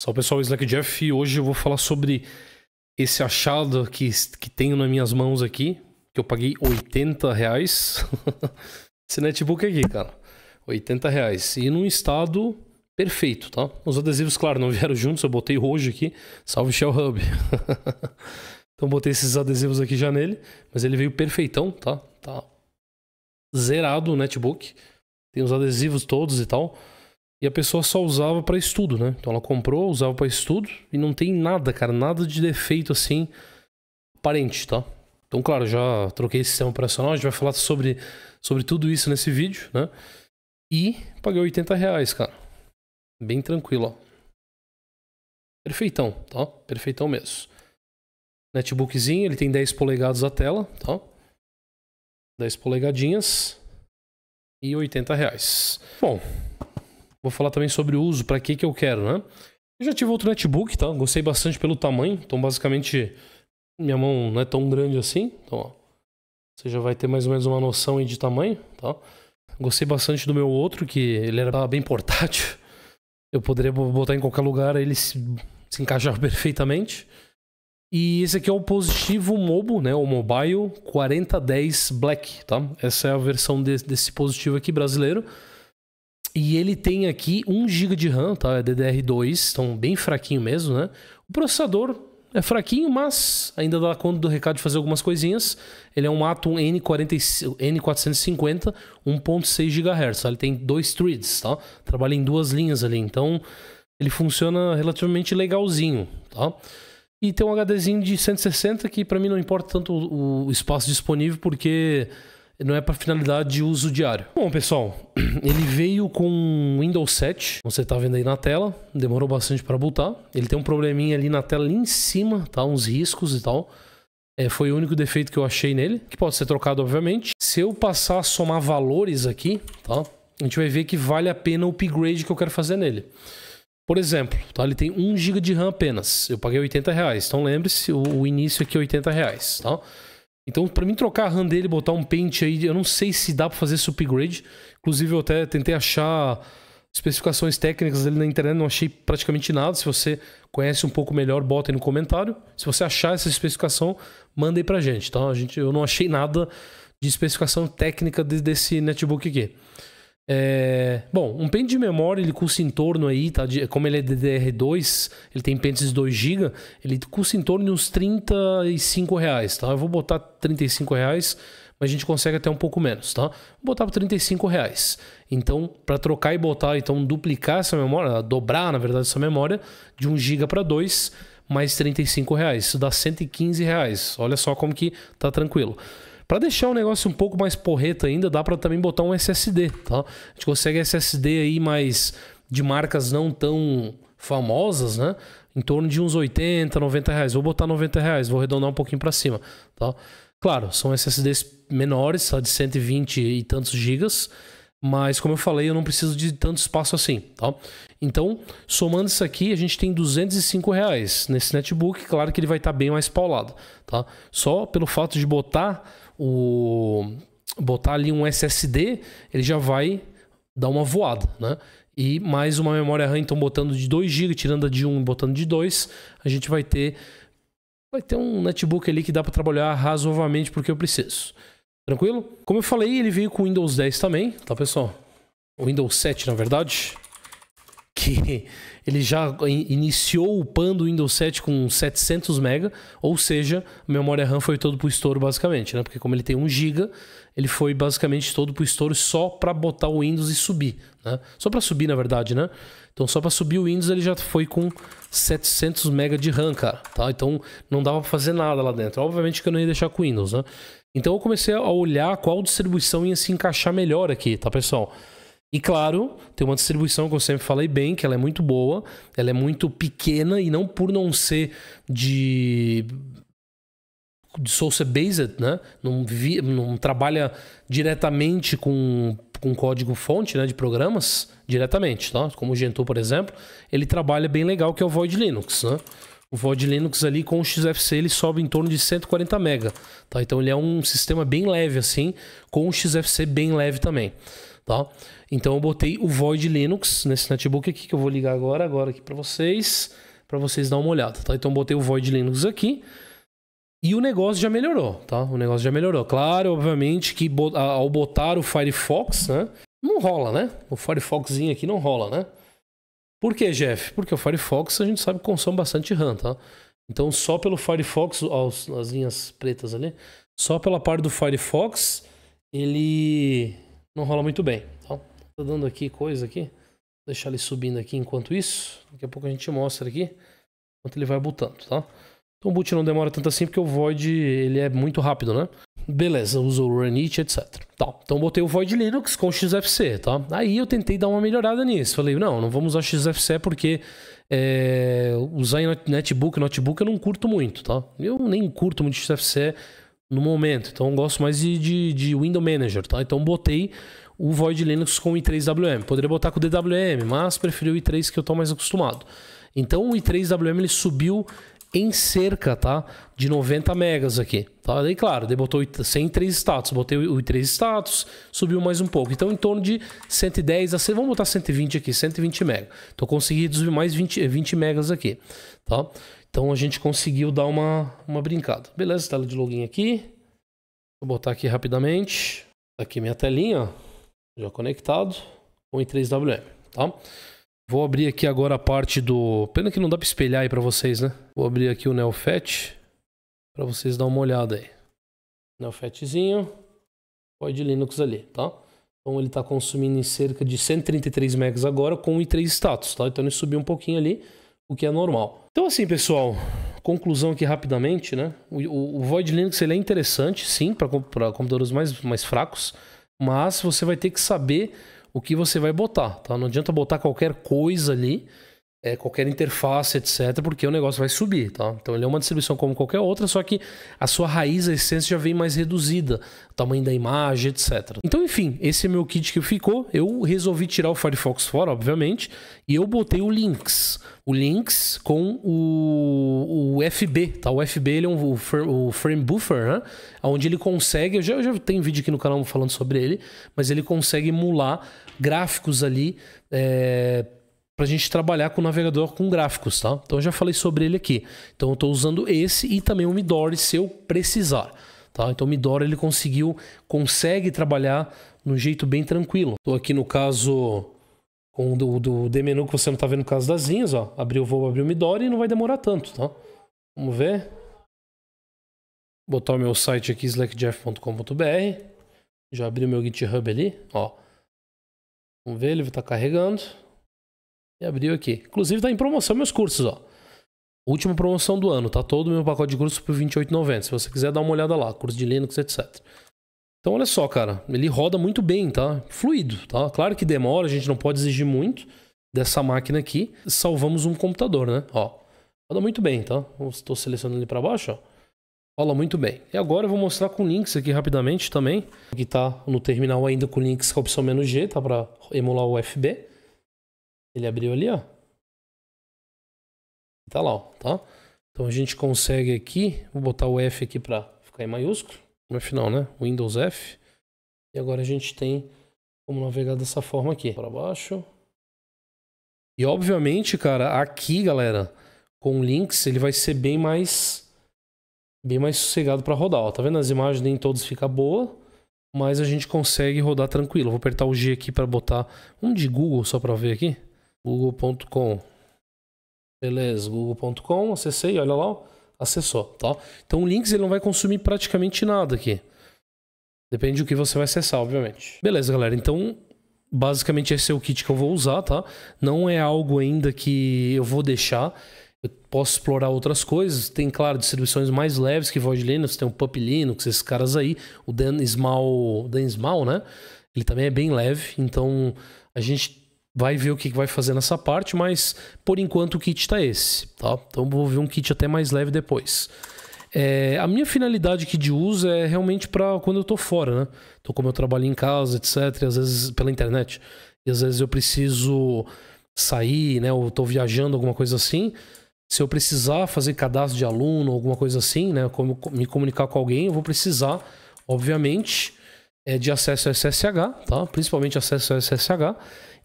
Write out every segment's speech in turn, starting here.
Salve pessoal, Slack Jeff e hoje eu vou falar sobre esse achado que, que tenho nas minhas mãos aqui, que eu paguei 80 reais. esse netbook aqui, cara. 80 reais. E num estado perfeito, tá? Os adesivos, claro, não vieram juntos, eu botei hoje aqui. Salve Shell Hub. então botei esses adesivos aqui já nele, mas ele veio perfeitão, tá? Tá zerado o netbook. Tem os adesivos todos e tal. E a pessoa só usava para estudo, né? Então ela comprou, usava para estudo e não tem nada, cara, nada de defeito assim aparente, tá? Então, claro, já troquei esse sistema operacional, a gente vai falar sobre, sobre tudo isso nesse vídeo, né? E paguei 80 reais, cara. Bem tranquilo, ó. Perfeitão, tá? Perfeitão mesmo. Netbookzinho, ele tem 10 polegadas a tela, tá? 10 polegadinhas e 80 reais. Bom, Vou falar também sobre o uso, para que que eu quero, né? Eu já tive outro netbook, tá? Gostei bastante pelo tamanho, então basicamente minha mão não é tão grande assim, então ó, você já vai ter mais ou menos uma noção aí de tamanho, tá? Gostei bastante do meu outro, que ele era bem portátil. Eu poderia botar em qualquer lugar, ele se, se encaixava perfeitamente. E esse aqui é o positivo Mobo, né? O Mobile 4010 Black, tá? Essa é a versão de, desse positivo aqui brasileiro. E ele tem aqui 1 GB de RAM, tá? É DDR2, então bem fraquinho mesmo, né? O processador é fraquinho, mas ainda dá conta do recado de fazer algumas coisinhas. Ele é um Atom N40, N450, 1.6 GHz. Ele tem dois threads, tá? Trabalha em duas linhas ali, então ele funciona relativamente legalzinho, tá? E tem um HDzinho de 160 que para mim não importa tanto o espaço disponível porque não é para finalidade de uso diário. Bom, pessoal, ele veio com Windows 7, você tá vendo aí na tela, demorou bastante para botar. Ele tem um probleminha ali na tela ali em cima, tá uns riscos e tal. É, foi o único defeito que eu achei nele, que pode ser trocado, obviamente. Se eu passar a somar valores aqui, tá? A gente vai ver que vale a pena o upgrade que eu quero fazer nele. Por exemplo, tá? ele tem 1 GB de RAM apenas. Eu paguei 80 reais. Então lembre-se, o, início aqui é 80 reais. Tá? Então, para mim trocar a RAM dele, botar um paint aí, eu não sei se dá para fazer esse upgrade. Inclusive, eu até tentei achar especificações técnicas dele na internet, não achei praticamente nada. Se você conhece um pouco melhor, bota aí no comentário. Se você achar essa especificação, manda aí pra gente, tá? A gente eu não achei nada de especificação técnica desse netbook aqui. É, bom, um pente de memória ele custa em torno aí, tá? De, como ele é DDR2, ele tem pentes 2 GB, ele custa em torno de uns 35 reais, tá? Eu vou botar 35 reais, mas a gente consegue até um pouco menos, tá? Vou botar por 35 reais. Então, para trocar e botar, então duplicar essa memória, dobrar na verdade essa memória de 1 GB para 2, mais 35 reais, isso dá 115 reais. Olha só como que tá tranquilo. Para deixar o negócio um pouco mais porreto ainda, dá para também botar um SSD, tá? A gente consegue SSD aí mais de marcas não tão famosas, né? Em torno de uns 80, 90 reais. Vou botar 90 reais, vou arredondar um pouquinho para cima, tá? Claro, são SSDs menores, só tá? de 120 e tantos gigas, mas, como eu falei, eu não preciso de tanto espaço assim, tá? Então, somando isso aqui, a gente tem 205 reais nesse netbook. Claro que ele vai estar tá bem mais paulado, tá? Só pelo fato de botar o... Botar ali um SSD, ele já vai dar uma voada, né? E mais uma memória RAM, então botando de 2 GB, tirando a de 1 e botando de 2, a gente vai ter... Vai ter um netbook ali que dá para trabalhar razoavelmente porque eu preciso. Tranquilo? Como eu falei, ele veio com o Windows 10 também, tá pessoal? O Windows 7, na verdade. Que ele já iniciou upando o Windows 7 com 700 MB, ou seja, a memória RAM foi todo pro estouro basicamente, né? Porque como ele tem 1 GB, ele foi basicamente todo pro estouro só para botar o Windows e subir, né? Só para subir, na verdade, né? Então só para subir o Windows ele já foi com 700 MB de RAM, cara, tá? Então não dava para fazer nada lá dentro. Obviamente que eu não ia deixar com o Windows, né? Então eu comecei a olhar qual distribuição ia se encaixar melhor aqui, tá, pessoal? E claro, tem uma distribuição que eu sempre falei bem, que ela é muito boa, ela é muito pequena e não por não ser de de source-based, né? Não, vi, não trabalha diretamente com, com código-fonte né, de programas, diretamente, tá? Como o Gentoo, por exemplo, ele trabalha bem legal, que é o Void Linux, né? O VOD Linux ali com o XFC ele sobe em torno de 140 MB. Tá? Então ele é um sistema bem leve assim, com o XFC bem leve também. Tá? Então eu botei o Void Linux nesse notebook aqui que eu vou ligar agora, agora aqui para vocês, para vocês dar uma olhada. Tá? Então eu botei o Void Linux aqui. E o negócio já melhorou, tá? O negócio já melhorou. Claro, obviamente, que ao botar o Firefox, né? Não rola, né? O Firefoxzinho aqui não rola, né? Por que, Jeff? Porque o Firefox a gente sabe que consome bastante RAM, tá? Então, só pelo Firefox, ó, as linhas pretas ali, só pela parte do Firefox, ele não rola muito bem. Tá? dando aqui coisa aqui. Vou deixar ele subindo aqui enquanto isso. Daqui a pouco a gente mostra aqui quanto ele vai botando, tá? Então o boot não demora tanto assim porque o void ele é muito rápido, né? Beleza, usou o Runit, etc. Tá, então botei o Void Linux com XFCE, tá? Aí eu tentei dar uma melhorada nisso. Falei, não, não vamos usar XFCE porque é, usar em netbook, notebook eu não curto muito, tá? Eu nem curto muito XFCE no momento, então eu gosto mais de, de, de Window Manager, tá? Então botei o Void Linux com o i3WM. Poderia botar com o DWM, mas preferi o i3 que eu estou mais acostumado. Então o i3WM ele subiu em cerca, tá? De 90 megas aqui, tá? Daí, claro, daí botou 103 status, botei o três 3 status, subiu mais um pouco. Então, em torno de 110 a 100, vamos botar 120 aqui, 120 megas. Então, consegui subir mais 20, 20 megas aqui, tá? Então, a gente conseguiu dar uma, uma brincada. Beleza, tela de login aqui. Vou botar aqui rapidamente. Tá aqui minha telinha, ó. Já conectado com i3WM, tá? Vou abrir aqui agora a parte do... Pena que não dá para espelhar aí para vocês, né? Vou abrir aqui o Neofet para vocês dar uma olhada aí. Neofetzinho, pod Linux ali, tá? Então ele tá consumindo em cerca de 133 megas agora com o i3 status, tá? Então ele subiu um pouquinho ali, o que é normal. Então assim, pessoal, conclusão aqui rapidamente, né? O, o, o Void Linux ele é interessante, sim, para computadores mais, mais fracos, mas você vai ter que saber o que você vai botar, tá? Não adianta botar qualquer coisa ali, é, qualquer interface, etc., porque o negócio vai subir, tá? Então ele é uma distribuição como qualquer outra, só que a sua raiz, a essência já vem mais reduzida, o tamanho da imagem, etc. Então, enfim, esse é meu kit que ficou. Eu resolvi tirar o Firefox fora, obviamente, e eu botei o Links. O Links com o, o FB, tá? O FB ele é um, o, Frame Buffer, né? Onde ele consegue, eu já, eu já tenho vídeo aqui no canal falando sobre ele, mas ele consegue emular gráficos ali, é, para a gente trabalhar com o navegador com gráficos, tá? Então eu já falei sobre ele aqui. Então eu estou usando esse e também o Midori se eu precisar, tá? Então o Midori ele conseguiu, consegue trabalhar de um jeito bem tranquilo. Estou aqui no caso com do, do D menu que você não está vendo no caso das linhas, ó. Abriu, vou abrir o Midori e não vai demorar tanto, tá? Vamos ver. Botar o meu site aqui, slackjeff.com.br. Já abri o meu GitHub ali, ó. Vamos ver, ele está carregando. E abriu aqui. Inclusive tá em promoção meus cursos, ó. Última promoção do ano, tá todo o meu pacote de curso por R$28,90. Se você quiser dar uma olhada lá, curso de Linux, etc. Então olha só, cara, ele roda muito bem, tá? Fluido, tá? Claro que demora, a gente não pode exigir muito dessa máquina aqui. Salvamos um computador, né? Ó. Roda muito bem, tá? Estou selecionando ele para baixo, ó. Rola muito bem. E agora eu vou mostrar com Linux aqui rapidamente também. Aqui tá no terminal ainda com Linux com a opção -G, tá? Para emular o FB. Ele abriu ali, ó. Tá lá, ó, tá? Então a gente consegue aqui, vou botar o F aqui para ficar em maiúsculo, no final, né? Windows F. E agora a gente tem como navegar dessa forma aqui, para baixo. E obviamente, cara, aqui, galera, com links, ele vai ser bem mais bem mais sossegado para rodar, ó. Tá vendo as imagens nem todas fica boa, mas a gente consegue rodar tranquilo. Vou apertar o G aqui para botar um de Google só para ver aqui google.com. Beleza, google.com, acessei, olha lá, acessou, tá? Então o links ele não vai consumir praticamente nada aqui. Depende do que você vai acessar, obviamente. Beleza, galera, então basicamente esse é o kit que eu vou usar, tá? Não é algo ainda que eu vou deixar. Eu posso explorar outras coisas. Tem, claro, distribuições mais leves que Void Linux, tem o Pup Linux, esses caras aí. O Dan Small, Dan Small, né? Ele também é bem leve, então a gente vai ver o que vai fazer nessa parte, mas por enquanto o kit está esse, tá? Então vou ver um kit até mais leve depois. É, a minha finalidade aqui de uso é realmente para quando eu estou fora, né? Então como eu trabalho em casa, etc, e às vezes pela internet, e às vezes eu preciso sair, né, ou estou viajando, alguma coisa assim, se eu precisar fazer cadastro de aluno, alguma coisa assim, né, como me comunicar com alguém, eu vou precisar, obviamente, é de acesso a SSH, tá? Principalmente acesso a SSH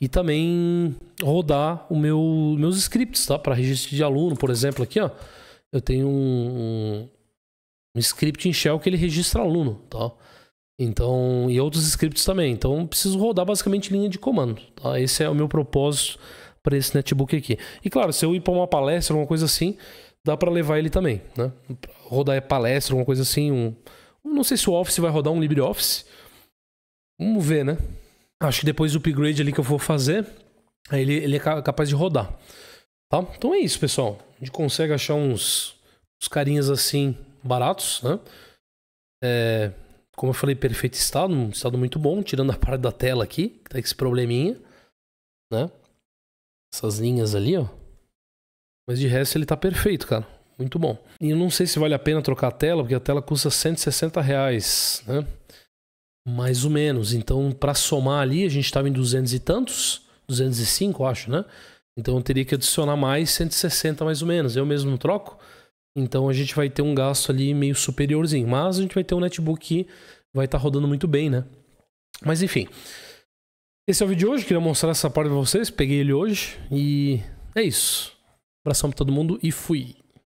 e também rodar o meu, meus scripts, tá? Para registro de aluno, por exemplo, aqui, ó. Eu tenho um, um script em shell que ele registra aluno, tá? Então, e outros scripts também. Então, preciso rodar basicamente linha de comando, tá? Esse é o meu propósito para esse netbook aqui. E claro, se eu ir para uma palestra, alguma coisa assim, dá para levar ele também, né? Rodar palestra, alguma coisa assim, um não sei se o Office vai rodar um LibreOffice. Vamos ver, né? Acho que depois do upgrade ali que eu vou fazer, ele, ele é capaz de rodar. Tá? Então é isso, pessoal. A gente consegue achar uns, uns carinhas assim baratos, né? É, como eu falei, perfeito estado, um estado muito bom, tirando a parte da tela aqui, que tá com esse probleminha, né? Essas linhas ali, ó. Mas de resto ele tá perfeito, cara. Muito bom. E eu não sei se vale a pena trocar a tela, porque a tela custa 160 reais, né? Mais ou menos. Então, para somar ali, a gente estava em 200 e tantos, 205, acho, né? Então eu teria que adicionar mais 160 mais ou menos. Eu mesmo troco. Então a gente vai ter um gasto ali meio superiorzinho. Mas a gente vai ter um netbook que vai estar tá rodando muito bem, né? Mas enfim. Esse é o vídeo de hoje. Queria mostrar essa parte para vocês. Peguei ele hoje. E é isso. Abração para todo mundo e fui.